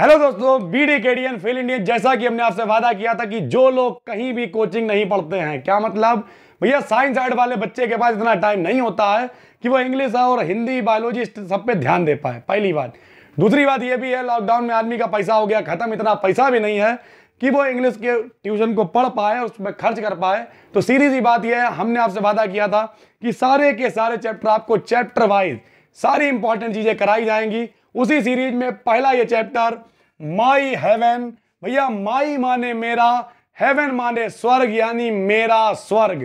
hello दोस्तों BD केडियन fail Indian जैसा कि हमने आपसे वादा किया था कि जो लोग कहीं भी कोचिंग नहीं पढ़ते हैं क्या मतलब भैया साइंस साइड वाले बच्चे के पास इतना टाइम नहीं होता है कि वो इंग्लिश और हिंदी बायोलॉजी सब पे ध्यान दे पाए पहली बात दूसरी बात ये भी है लॉकडाउन में आदमी का पैसा हो गया खत्म इतना पैसा भी नहीं है कि वो इंग्लिश के ट्यूशन को पढ़ पाए और उसमें खर्च कर पाए तो सीधी सी बात यह है हमने आपसे वादा किया था कि सारे के सारे चैप्टर आपको चैप्टर वाइज सारी इंपॉर्टेंट चीज़ें कराई जाएंगी उसी सीरीज में पहला ये चैप्टर माई हेवन भैया माई माने मेरा हेवन माने स्वर्ग यानी मेरा स्वर्ग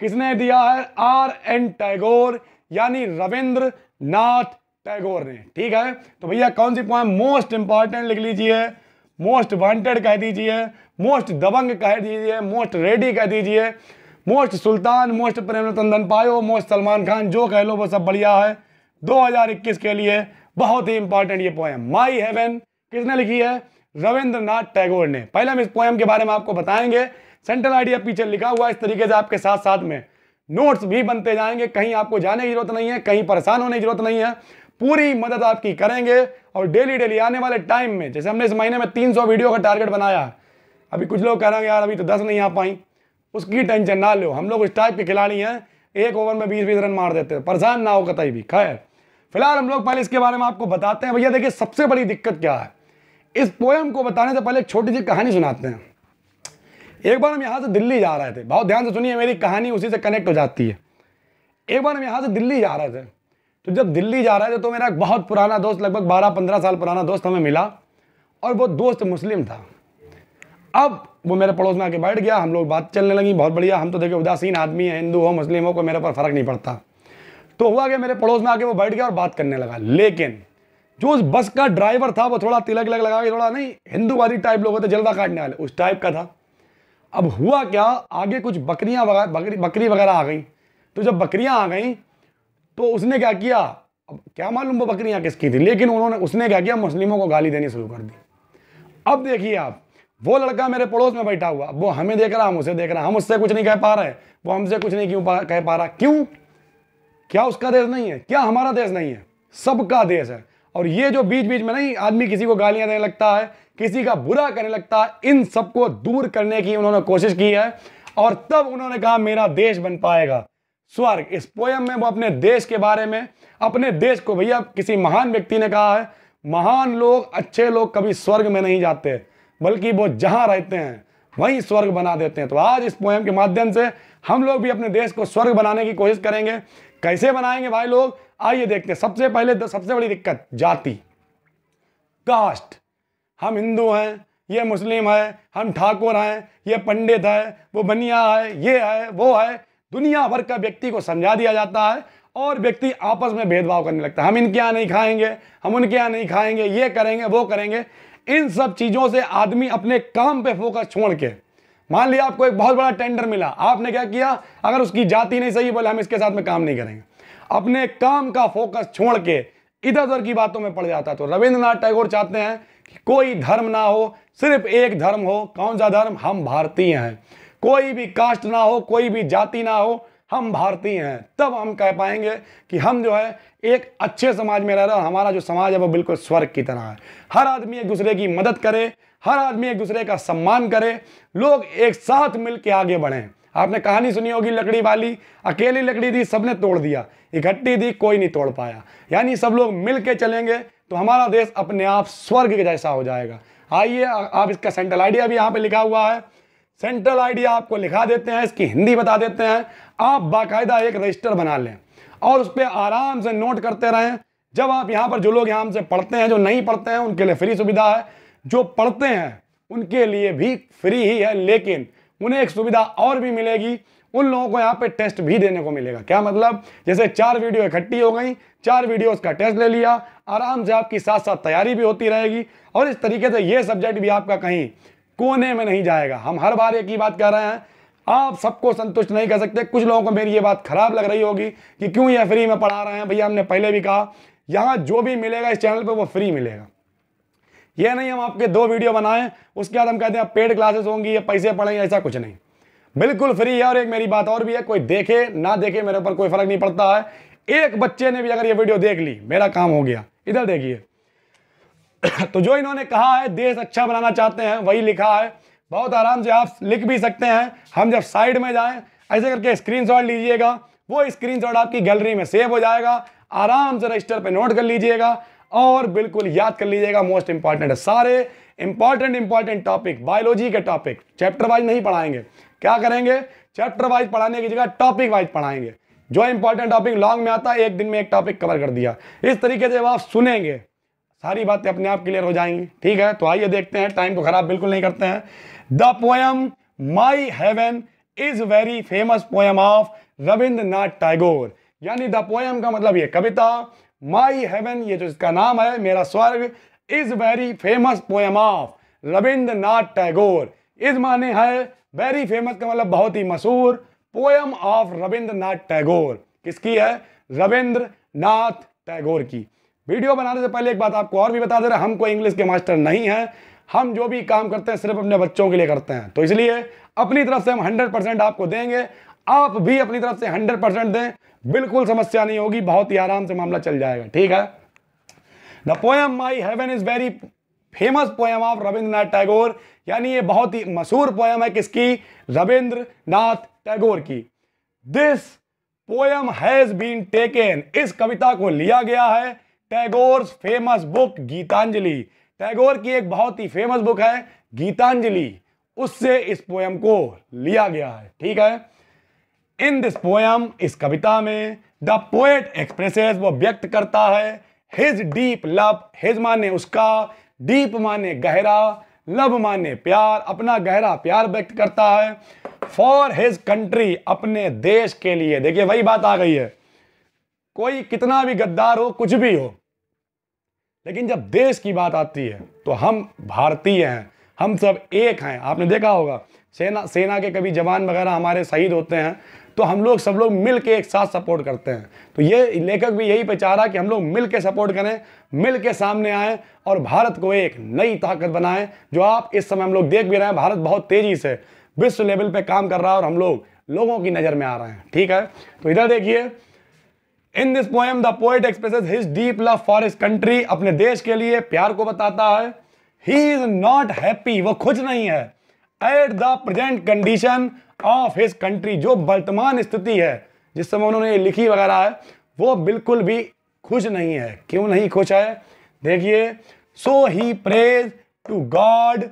किसने दिया है आर एन टैगोर यानी रविंद्र नाथ टैगोर ने ठीक है तो भैया कौन सी पॉइंट मोस्ट इंपॉर्टेंट लिख लीजिए मोस्ट वांटेड कह दीजिए मोस्ट दबंग कह दीजिए मोस्ट रेडी कह दीजिए मोस्ट सुल्तान मोस्ट प्रेम रतन पायो मोस्ट सलमान खान जो कह लो वो सब बढ़िया है 2021 के लिए बहुत ही इंपॉर्टेंट ये पोएम माई हेवन किसने लिखी है रविंद्रनाथ टैगोर ने पहले हम इस पोएम के बारे में आपको बताएंगे सेंट्रल आइडिया पीछे लिखा हुआ इस तरीके से आपके साथ साथ में नोट्स भी बनते जाएंगे कहीं आपको जाने की जरूरत नहीं है कहीं परेशान होने की जरूरत नहीं है पूरी मदद आपकी करेंगे और डेली डेली आने वाले टाइम में जैसे हमने इस महीने में तीन वीडियो का टारगेट बनाया अभी कुछ लोग कह रहे हैं यार अभी तो दस नहीं आ पाई उसकी टेंशन ना लो हम लोग उस टाइप के खिलाड़ी हैं एक ओवर में बीस बीस रन मार देते हैं परेशान ना हो कतई भी खैर फिलहाल हम लोग पहले इसके बारे में आपको बताते हैं भैया देखिए सबसे बड़ी दिक्कत क्या है इस पोएम को बताने से पहले एक छोटी सी कहानी सुनाते हैं एक बार हम यहाँ से दिल्ली जा रहे थे बहुत ध्यान से सुनिए मेरी कहानी उसी से कनेक्ट हो जाती है एक बार हम यहाँ से दिल्ली जा रहे थे तो जब दिल्ली जा रहे थे तो मेरा एक बहुत पुराना दोस्त लगभग बारह पंद्रह साल पुराना दोस्त हमें मिला और वो दोस्त मुस्लिम था अब वो मेरे पड़ोस में आके बैठ गया हम लोग बात चलने लगी बहुत बढ़िया हम तो देखिए उदासीन आदमी है हिंदू हो मुस्लिम हो कोई मेरे पर फ़र्क नहीं पड़ता तो हुआ क्या मेरे पड़ोस में आके वो बैठ गया और बात करने लगा लेकिन जो उस बस का ड्राइवर था वो थोड़ा तिलक लग लगा के थोड़ा नहीं हिंदूवादी टाइप लोग होते जलवा काटने वाले उस टाइप का था अब हुआ क्या आगे कुछ बकरियां बकरी बकरी वगैरह आ गई तो जब बकरियां आ गई तो उसने क्या किया अब क्या मालूम वो बकरियां किसकी थी लेकिन उन्होंने उसने क्या किया मुस्लिमों को गाली देनी शुरू कर दी अब देखिए आप वो लड़का मेरे पड़ोस में बैठा हुआ वो हमें देख रहा हम उसे देख रहा हम उससे कुछ नहीं कह पा रहे वो हमसे कुछ नहीं क्यों कह पा रहा क्यों क्या उसका देश नहीं है क्या हमारा देश नहीं है सबका देश है और ये जो बीच बीच में नहीं आदमी किसी को गालियां देने लगता है किसी का बुरा करने लगता है इन सबको दूर करने की उन्होंने कोशिश की है और तब उन्होंने कहा मेरा देश बन पाएगा स्वर्ग इस पोयम में वो अपने देश के बारे में अपने देश को भैया किसी महान व्यक्ति ने कहा है महान लोग अच्छे लोग कभी स्वर्ग में नहीं जाते बल्कि वो जहाँ रहते हैं वहीं स्वर्ग बना देते हैं तो आज इस पोएम के माध्यम से हम लोग भी अपने देश को स्वर्ग बनाने की कोशिश करेंगे कैसे बनाएंगे भाई लोग आइए देखते हैं सबसे पहले सबसे बड़ी दिक्कत जाति कास्ट हम हिंदू हैं ये मुस्लिम है हम ठाकुर हैं ये पंडित है वो बनिया है ये है वो है दुनिया भर का व्यक्ति को समझा दिया जाता है और व्यक्ति आपस में भेदभाव करने लगता है हम इनके यहाँ नहीं खाएंगे हम उनके यहाँ नहीं खाएंगे ये करेंगे वो करेंगे इन सब चीज़ों से आदमी अपने काम पे फोकस छोड़ के मान लिया आपको एक बहुत बड़ा टेंडर मिला आपने क्या किया अगर उसकी जाति नहीं सही बोले हम इसके साथ में काम नहीं करेंगे अपने काम का फोकस छोड़ के इधर उधर की बातों में पड़ जाता तो रविंद्रनाथ टैगोर चाहते हैं कि कोई धर्म ना हो सिर्फ एक धर्म हो कौन सा धर्म हम भारतीय हैं कोई भी कास्ट ना हो कोई भी जाति ना हो हम भारतीय हैं तब हम कह पाएंगे कि हम जो है एक अच्छे समाज में रह रहे हैं हमारा जो समाज है वो बिल्कुल स्वर्ग की तरह है हर आदमी एक दूसरे की मदद करे हर आदमी एक दूसरे का सम्मान करे लोग एक साथ मिल के आगे बढ़ें आपने कहानी सुनी होगी लकड़ी वाली अकेली लकड़ी दी सबने तोड़ दिया इकट्ठी दी कोई नहीं तोड़ पाया यानी सब लोग मिल के चलेंगे तो हमारा देश अपने आप स्वर्ग के जैसा हो जाएगा आइए आप इसका सेंट्रल आइडिया भी यहाँ पे लिखा हुआ है सेंट्रल आइडिया आपको लिखा देते हैं इसकी हिंदी बता देते हैं आप बाकायदा एक रजिस्टर बना लें और उस पर आराम से नोट करते रहें जब आप यहाँ पर जो लोग यहाँ से पढ़ते हैं जो नहीं पढ़ते हैं उनके लिए फ्री सुविधा है जो पढ़ते हैं उनके लिए भी फ्री ही है लेकिन उन्हें एक सुविधा और भी मिलेगी उन लोगों को यहाँ पे टेस्ट भी देने को मिलेगा क्या मतलब जैसे चार वीडियो इकट्ठी हो गई चार वीडियो उसका टेस्ट ले लिया आराम से आपकी साथ साथ तैयारी भी होती रहेगी और इस तरीके से ये सब्जेक्ट भी आपका कहीं कोने में नहीं जाएगा हम हर बार एक ही बात कह रहे हैं आप सबको संतुष्ट नहीं कर सकते कुछ लोगों को मेरी ये बात खराब लग रही होगी कि क्यों ये फ्री में पढ़ा रहे हैं भैया हमने पहले भी कहा यहाँ जो भी मिलेगा इस चैनल पर वो फ्री मिलेगा यह नहीं हम आपके दो वीडियो बनाएं उसके बाद हम कहते हैं पेड क्लासेस होंगी या पैसे पढ़ेंगे ऐसा कुछ नहीं बिल्कुल फ्री है और एक मेरी बात और भी है कोई देखे ना देखे मेरे ऊपर कोई फर्क नहीं पड़ता है एक बच्चे ने भी अगर ये वीडियो देख ली मेरा काम हो गया इधर देखिए तो जो इन्होंने कहा है देश अच्छा बनाना चाहते हैं वही लिखा है बहुत आराम से आप लिख भी सकते हैं हम जब साइड में जाएं ऐसे करके स्क्रीनशॉट लीजिएगा वो स्क्रीनशॉट आपकी गैलरी में सेव हो जाएगा आराम से रजिस्टर पे नोट कर लीजिएगा और बिल्कुल याद कर लीजिएगा मोस्ट इंपॉर्टेंट सारे इंपॉर्टेंट इंपॉर्टेंट टॉपिक बायोलॉजी के टॉपिक चैप्टर वाइज नहीं पढ़ाएंगे क्या करेंगे चैप्टर वाइज पढ़ाने की जगह टॉपिक वाइज पढ़ाएंगे जो इंपॉर्टेंट टॉपिक लॉन्ग में आता है एक दिन में एक टॉपिक कवर कर दिया इस तरीके से जब आप सुनेंगे सारी बातें अपने आप क्लियर हो जाएंगी ठीक है तो आइए देखते हैं टाइम को खराब बिल्कुल नहीं करते हैं the poem my heaven is very famous poem of Rabindranath Tagore यानी द पोएम का मतलब ये कविता माई हेवन ये जो इसका नाम है मेरा स्वर्ग is very famous poem of Rabindranath Tagore इस माने है वेरी फेमस का मतलब बहुत ही मशहूर पोएम ऑफ रविंद्रनाथ टैगोर किसकी है नाथ टैगोर की वीडियो बनाने से पहले एक बात आपको और भी बता दे रहे हम कोई इंग्लिश के मास्टर नहीं हैं हम जो भी काम करते हैं सिर्फ अपने बच्चों के लिए करते हैं तो इसलिए अपनी तरफ से हम हंड्रेड परसेंट आपको देंगे आप भी अपनी तरफ से हंड्रेड परसेंट दें बिल्कुल समस्या नहीं होगी बहुत ही आराम से मामला चल जाएगा ठीक है the poem my heaven is very famous poem of Rabindranath Tagore यानी ये बहुत ही मशहूर पोएम है किसकी रविंद्रनाथ टैगोर की this poem has been taken इस कविता को लिया गया है टैगोर फेमस बुक गीतांजलि टैगोर की एक बहुत ही फेमस बुक है गीतांजलि उससे इस पोएम को लिया गया है ठीक है इन दिस पोएम इस कविता में द पोएट एक्सप्रेसेस वो व्यक्त करता है हिज डीप लव हिज माने उसका डीप माने गहरा लव माने प्यार अपना गहरा प्यार व्यक्त करता है फॉर हिज कंट्री अपने देश के लिए देखिए वही बात आ गई है कोई कितना भी गद्दार हो कुछ भी हो लेकिन जब देश की बात आती है तो हम भारतीय हैं हम सब एक हैं आपने देखा होगा सेना सेना के कभी जवान वगैरह हमारे शहीद होते हैं तो हम लोग सब लोग मिल के एक साथ सपोर्ट करते हैं तो ये लेखक भी यही पे चाह रहा कि हम लोग मिल के सपोर्ट करें मिल के सामने आएँ और भारत को एक नई ताकत बनाएं जो आप इस समय हम लोग देख भी रहे हैं भारत बहुत तेज़ी से विश्व लेवल पर काम कर रहा है और हम लोग लोगों की नज़र में आ रहे हैं ठीक है तो इधर देखिए in this poem the poet expresses his deep love for his country अपने देश के लिए प्यार को बताता है ही इज नॉट हैप्पी वो खुश नहीं है at the present condition of his country जो वर्तमान स्थिति है जिस समय उन्होंने ये लिखी वगैरह है वो बिल्कुल भी खुश नहीं है क्यों नहीं खुश है देखिए so he prays to God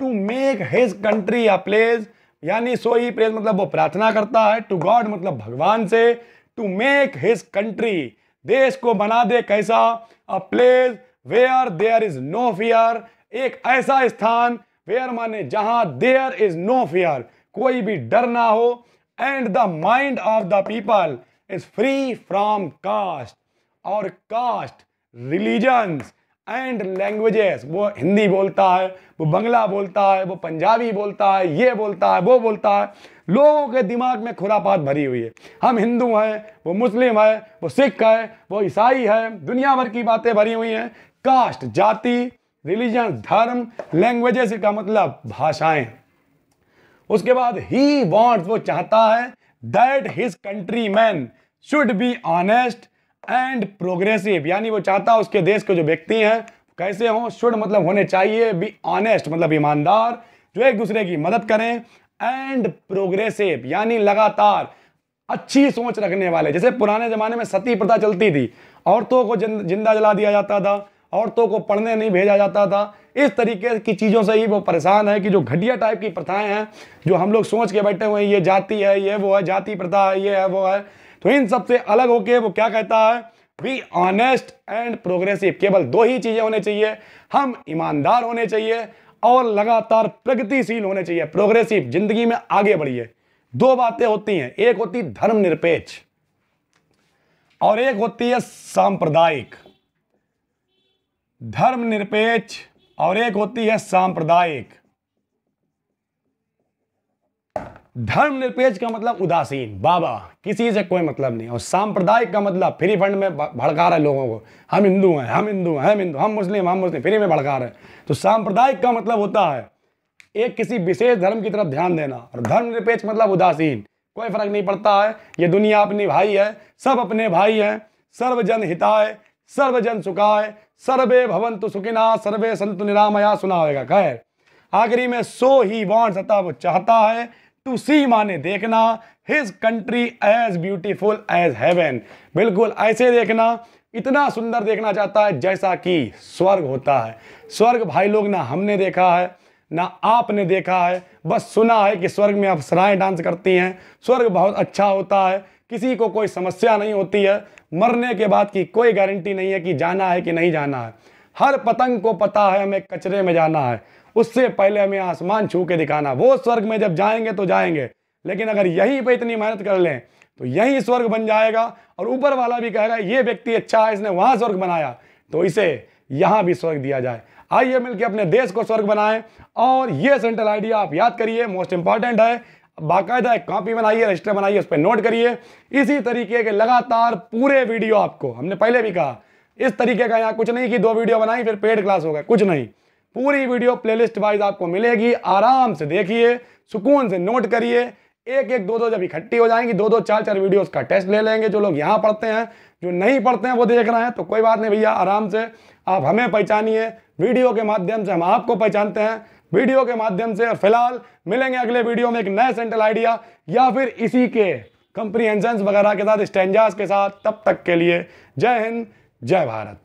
to make his country a place यानी सो ही प्रेज मतलब वो प्रार्थना करता है टू गॉड मतलब भगवान से टू मेक हिज कंट्री देश को बना दे कैसा a place where there is no fear एक ऐसा स्थान वेयर माने जहां देयर इज नो फियर कोई भी डर ना हो and the mind of the people is free from caste और कास्ट रिलीजन्स एंड लैंग्वेजेस वो हिंदी बोलता है वो बंगला बोलता है वो पंजाबी बोलता है ये बोलता है वो बोलता है लोगों के दिमाग में खुरापात भरी हुई है हम हिंदू हैं वो मुस्लिम है वो सिख है वो ईसाई है दुनिया भर की बातें भरी हुई हैं कास्ट जाति रिलीजन धर्म लैंग्वेजेस का मतलब भाषाएं उसके बाद ही वॉन्ट्स वो चाहता है that his country man should be honest and progressive यानी वो चाहता है उसके देश के जो व्यक्ति हैं कैसे हों शुड मतलब होने चाहिए बी ऑनेस्ट मतलब ईमानदार जो एक दूसरे की मदद करें एंड प्रोग्रेसिव यानी लगातार अच्छी सोच रखने वाले जैसे पुराने ज़माने में सती प्रथा चलती थी औरतों को जिंदा जला दिया जाता था औरतों को पढ़ने नहीं भेजा जाता था इस तरीके की चीज़ों से ही वो परेशान है कि जो घटिया टाइप की प्रथाएं हैं जो हम लोग सोच के बैठे हुए हैं ये जाति है ये वो है जाति प्रथा है ये है वो है तो इन सबसे अलग होके वो क्या कहता है बी ऑनेस्ट एंड प्रोग्रेसिव केवल दो ही चीजें होने चाहिए हम ईमानदार होने चाहिए और लगातार प्रगतिशील होने चाहिए प्रोग्रेसिव जिंदगी में आगे बढ़िए दो बातें होती हैं एक होती धर्मनिरपेक्ष और एक होती है सांप्रदायिक धर्मनिरपेक्ष और एक होती है सांप्रदायिक धर्म निरपेक्ष का मतलब उदासीन बाबा किसी से कोई मतलब नहीं और सांप्रदायिक का मतलब फ्री फंड में भड़का रहे लोगों को हम हिंदू हैं हम हिंदू हैं हम हिंदू हम मुस्लिम हम मुस्लिम फ्री में भड़का रहे तो सांप्रदायिक का मतलब होता है एक किसी विशेष धर्म की तरफ ध्यान देना और धर्म निरपेक्ष मतलब उदासीन कोई फर्क नहीं पड़ता है ये दुनिया अपनी भाई है सब अपने भाई हैं सर्वजन हिताय सर्वजन सुखाय सर्वे भवंतु सुखिना सर्वे संत निरामया सुना होगा खैर आखिरी में सो ही वांट सता वो चाहता है टू सी माने देखना his country as beautiful as heaven बिल्कुल ऐसे देखना इतना सुंदर देखना चाहता है जैसा कि स्वर्ग होता है स्वर्ग भाई लोग ना हमने देखा है ना आपने देखा है बस सुना है कि स्वर्ग में अप्सराएं डांस करती हैं स्वर्ग बहुत अच्छा होता है किसी को कोई समस्या नहीं होती है मरने के बाद की कोई गारंटी नहीं है कि जाना है कि नहीं जाना है हर पतंग को पता है हमें कचरे में जाना है उससे पहले हमें आसमान छू के दिखाना वो स्वर्ग में जब जाएंगे तो जाएंगे लेकिन अगर यहीं पे इतनी मेहनत कर लें तो यही स्वर्ग बन जाएगा और ऊपर वाला भी कहेगा ये व्यक्ति अच्छा है इसने वहाँ स्वर्ग बनाया तो इसे यहाँ भी स्वर्ग दिया जाए आइए मिलकर अपने देश को स्वर्ग बनाएं और ये सेंट्रल आइडिया आप याद करिए मोस्ट इंपॉर्टेंट है बाकायदा एक कॉपी बनाइए रजिस्टर बनाइए उस पर नोट करिए इसी तरीके के लगातार पूरे वीडियो आपको हमने पहले भी कहा इस तरीके का यहाँ कुछ नहीं कि दो वीडियो बनाई फिर पेड क्लास होगा कुछ नहीं पूरी वीडियो प्लेलिस्ट वाइज आपको मिलेगी आराम से देखिए सुकून से नोट करिए एक एक दो दो जब इकट्ठी हो जाएंगी दो दो चार चार वीडियोस का टेस्ट ले लेंगे जो लोग यहाँ पढ़ते हैं जो नहीं पढ़ते हैं वो देख रहे हैं तो कोई बात नहीं भैया आराम से आप हमें पहचानिए वीडियो के माध्यम से हम आपको पहचानते हैं वीडियो के माध्यम से और फिलहाल मिलेंगे अगले वीडियो में एक नए सेंट्रल आइडिया या फिर इसी के कंप्रीहेंशन वगैरह के साथ स्टेंजास के साथ तब तक के लिए जय हिंद जय भारत